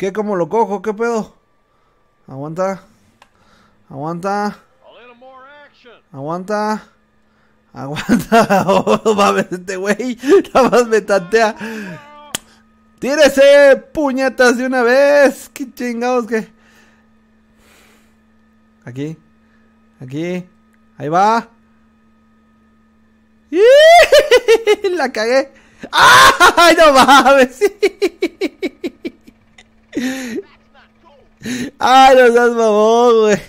¿Qué? ¿Cómo lo cojo? ¿Qué pedo? Aguanta. Aguanta. Aguanta. Aguanta. a ver este güey. Nada más me tantea. ¡Tírese! ¡Puñetas de una vez! ¡Qué chingados que! Aquí. Aquí. Ahí va. ¡La cagué! ¡Ay, no mames! Ay, no seas mamón, güey.